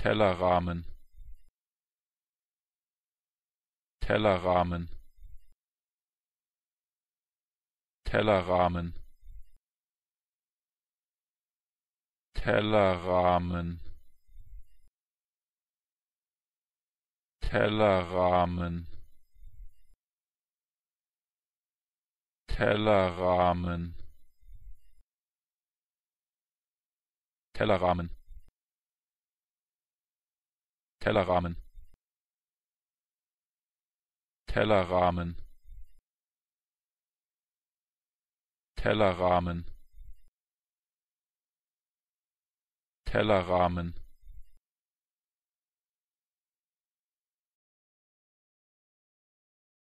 Tellerrahmen Tellerrahmen Tellerrahmen Tellerrahmen Tellerrahmen Tellerrahmen Tellerrahmen Tellerrahmen Tellerrahmen Tellerrahmen Tellerrahmen